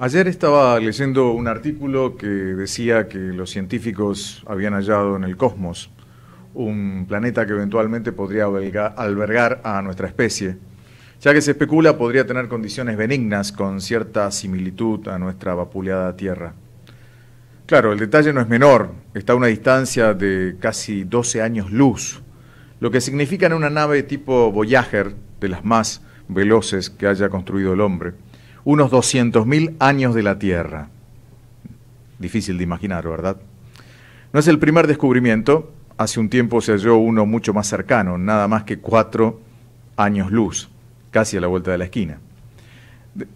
Ayer estaba leyendo un artículo que decía que los científicos habían hallado en el cosmos un planeta que eventualmente podría albergar a nuestra especie, ya que se especula podría tener condiciones benignas con cierta similitud a nuestra vapuleada Tierra. Claro, el detalle no es menor, está a una distancia de casi 12 años luz, lo que significa en una nave tipo Voyager, de las más veloces que haya construido el hombre unos 200.000 años de la Tierra. Difícil de imaginar, ¿verdad? No es el primer descubrimiento, hace un tiempo se halló uno mucho más cercano, nada más que cuatro años luz, casi a la vuelta de la esquina.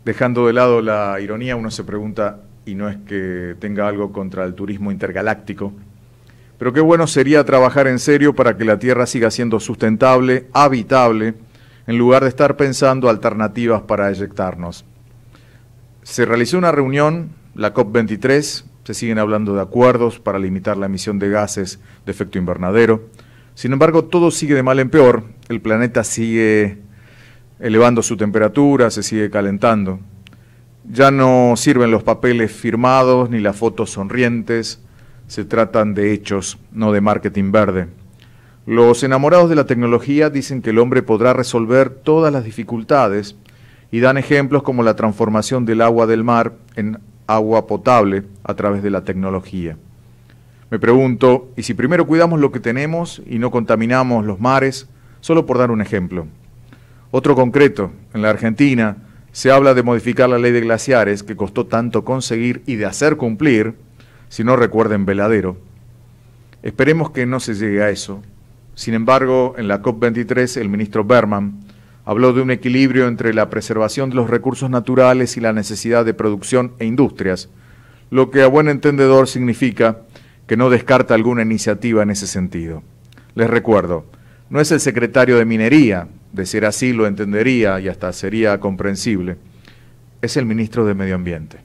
Dejando de lado la ironía, uno se pregunta, y no es que tenga algo contra el turismo intergaláctico, pero qué bueno sería trabajar en serio para que la Tierra siga siendo sustentable, habitable, en lugar de estar pensando alternativas para eyectarnos. Se realizó una reunión, la COP23, se siguen hablando de acuerdos para limitar la emisión de gases de efecto invernadero. Sin embargo, todo sigue de mal en peor, el planeta sigue elevando su temperatura, se sigue calentando. Ya no sirven los papeles firmados ni las fotos sonrientes, se tratan de hechos, no de marketing verde. Los enamorados de la tecnología dicen que el hombre podrá resolver todas las dificultades y dan ejemplos como la transformación del agua del mar en agua potable a través de la tecnología. Me pregunto, ¿y si primero cuidamos lo que tenemos y no contaminamos los mares? Solo por dar un ejemplo. Otro concreto, en la Argentina se habla de modificar la ley de glaciares que costó tanto conseguir y de hacer cumplir, si no recuerden veladero. Esperemos que no se llegue a eso. Sin embargo, en la COP23 el ministro Berman Habló de un equilibrio entre la preservación de los recursos naturales y la necesidad de producción e industrias, lo que a buen entendedor significa que no descarta alguna iniciativa en ese sentido. Les recuerdo, no es el secretario de Minería, de ser así lo entendería y hasta sería comprensible, es el ministro de Medio Ambiente.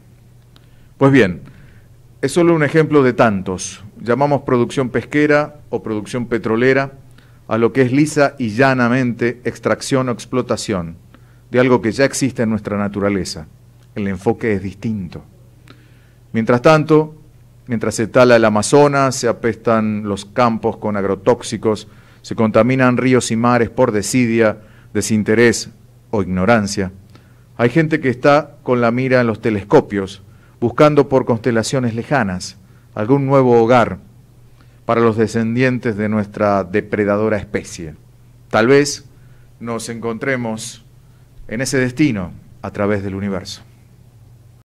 Pues bien, es solo un ejemplo de tantos. Llamamos producción pesquera o producción petrolera a lo que es lisa y llanamente extracción o explotación de algo que ya existe en nuestra naturaleza. El enfoque es distinto. Mientras tanto, mientras se tala el Amazonas, se apestan los campos con agrotóxicos, se contaminan ríos y mares por desidia, desinterés o ignorancia, hay gente que está con la mira en los telescopios, buscando por constelaciones lejanas algún nuevo hogar para los descendientes de nuestra depredadora especie. Tal vez nos encontremos en ese destino a través del universo.